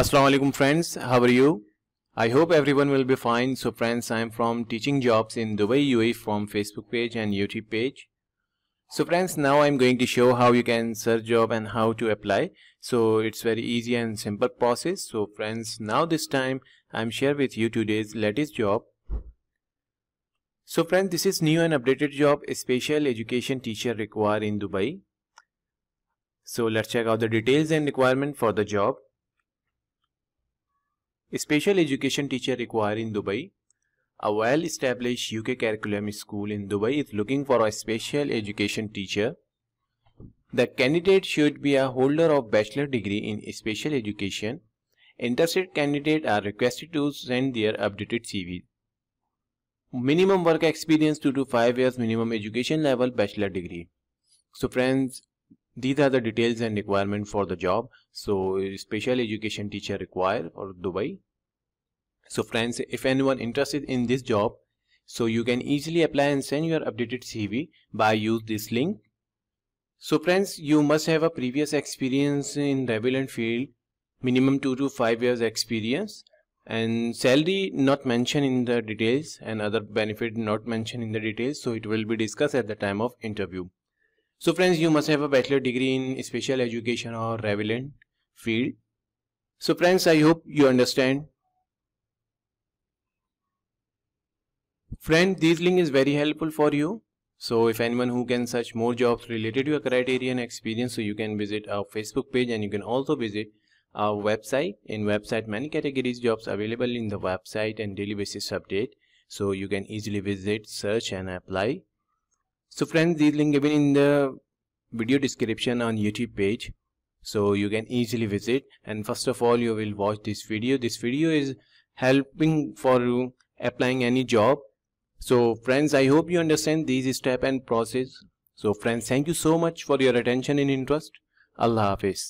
Assalamu alaikum friends how are you I hope everyone will be fine so friends I am from teaching jobs in Dubai UAE from Facebook page and YouTube page so friends now I'm going to show how you can search job and how to apply so it's very easy and simple process so friends now this time I'm share with you today's latest job so friends this is new and updated job special education teacher required in Dubai so let's check out the details and requirement for the job special education teacher required in Dubai. A well-established UK curriculum school in Dubai is looking for a special education teacher. The candidate should be a holder of bachelor degree in special education. Interested candidates are requested to send their updated CV. Minimum work experience 2 to 5 years minimum education level bachelor degree. So friends, these are the details and requirement for the job. So special education teacher required for Dubai so friends if anyone interested in this job so you can easily apply and send your updated cv by use this link so friends you must have a previous experience in relevant field minimum 2 to 5 years experience and salary not mentioned in the details and other benefit not mentioned in the details so it will be discussed at the time of interview so friends you must have a bachelor degree in special education or relevant field so friends i hope you understand Friend, this link is very helpful for you. So if anyone who can search more jobs related to your criteria and experience, so you can visit our Facebook page and you can also visit our website. In website, many categories jobs available in the website and daily basis update. So you can easily visit, search and apply. So friends, this link given in the video description on YouTube page. So you can easily visit and first of all you will watch this video. This video is helping for applying any job so friends, I hope you understand these step and process. So friends, thank you so much for your attention and interest. Allah Hafiz.